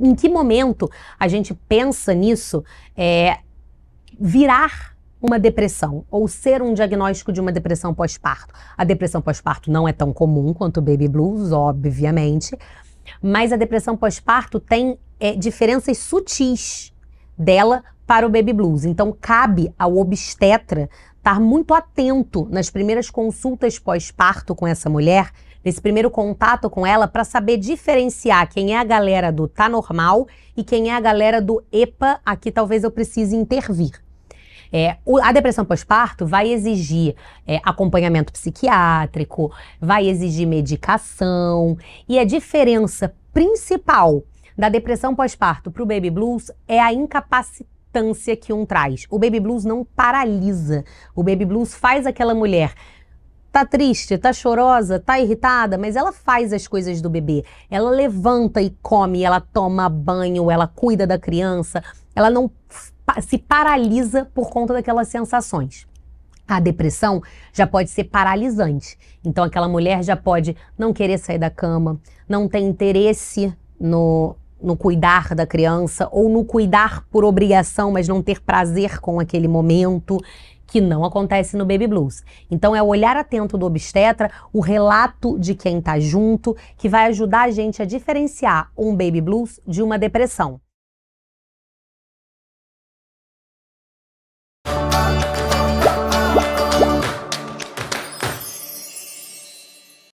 em que momento a gente pensa nisso é, virar uma depressão ou ser um diagnóstico de uma depressão pós-parto. A depressão pós-parto não é tão comum quanto o baby blues, obviamente, mas a depressão pós-parto tem é, diferenças sutis dela para o baby blues. Então cabe ao obstetra estar muito atento nas primeiras consultas pós-parto com essa mulher nesse primeiro contato com ela, para saber diferenciar quem é a galera do tá normal e quem é a galera do epa, aqui talvez eu precise intervir. É, a depressão pós-parto vai exigir é, acompanhamento psiquiátrico, vai exigir medicação. E a diferença principal da depressão pós-parto para o baby blues é a incapacitância que um traz. O baby blues não paralisa. O baby blues faz aquela mulher tá triste, tá chorosa, tá irritada, mas ela faz as coisas do bebê. Ela levanta e come, ela toma banho, ela cuida da criança, ela não se paralisa por conta daquelas sensações. A depressão já pode ser paralisante. Então aquela mulher já pode não querer sair da cama, não ter interesse no, no cuidar da criança ou no cuidar por obrigação, mas não ter prazer com aquele momento que não acontece no baby blues. Então é o olhar atento do obstetra, o relato de quem está junto, que vai ajudar a gente a diferenciar um baby blues de uma depressão.